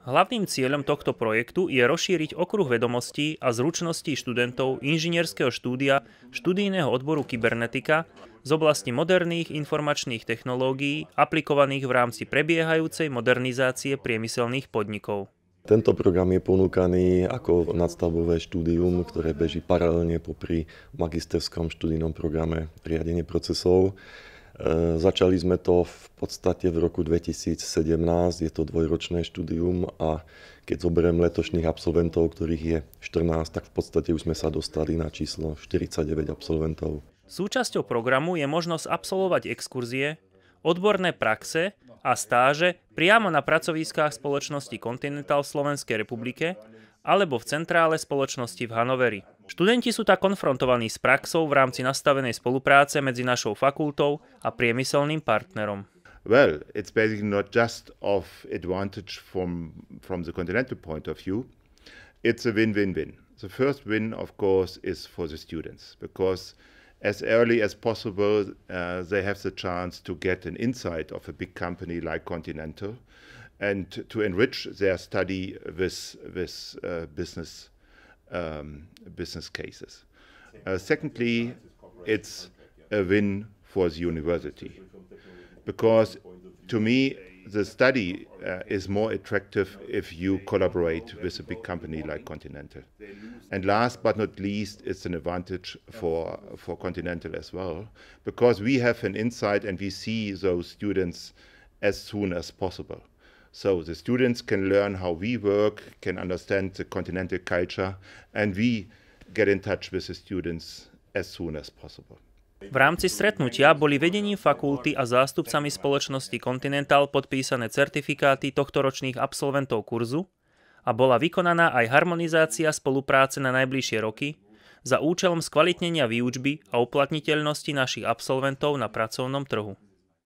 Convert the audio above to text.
Hlavným cieľom tohto projektu je rozšíriť okruh vedomostí a zručností študentov inžinierského štúdia študijného odboru kybernetika z oblasti moderných informačných technológií aplikovaných v rámci prebiehajúcej modernizácie priemyselných podnikov. Tento program je ponúkaný ako nadstavové štúdium, ktoré beží paralelne popri magisterskom študijnom programe riadenie procesov. E, začali sme to v podstate v roku 2017, je to dvojročné štúdium a keď zoberiem letošných absolventov, ktorých je 14, tak v podstate už sme sa dostali na číslo 49 absolventov. Súčasťou programu je možnosť absolvovať exkurzie, odborné praxe a stáže priamo na pracoviskách spoločnosti Continental v Slovenskej republike alebo v centrále spoločnosti v Hanoveri. Študenti sú tak konfrontovaní s praxou v rámci nastavenej spolupráce medzi našou fakultou a priemyselným partnerom. Well, it's basically not just of advantage from, from the continental point of view. It's a win-win-win. The first win, of course, is for the students because as early as possible, uh, they have the chance to get an insight of a big company like Continental and to, enrich their study with, with uh, business, um, business cases. Uh, secondly, it's a win for the university because to me, the study uh, is more attractive if you collaborate with a big company like Continental. And last but not least, it's an advantage for, for Continental as well, because we have an insight and we see those students as soon as possible. So the students can learn how we work, can understand the continental culture, and we get in touch with the students as soon as possible. V rámci stretnutia boli vedením fakulty a zástupcami spoločnosti Continental podpísané certifikáty tohtoročných absolventov kurzu a bola vykonaná aj harmonizácia spolupráce na najbližšie roky za účelom skvalitnenia výučby a uplatniteľnosti našich absolventov na pracovnom trhu.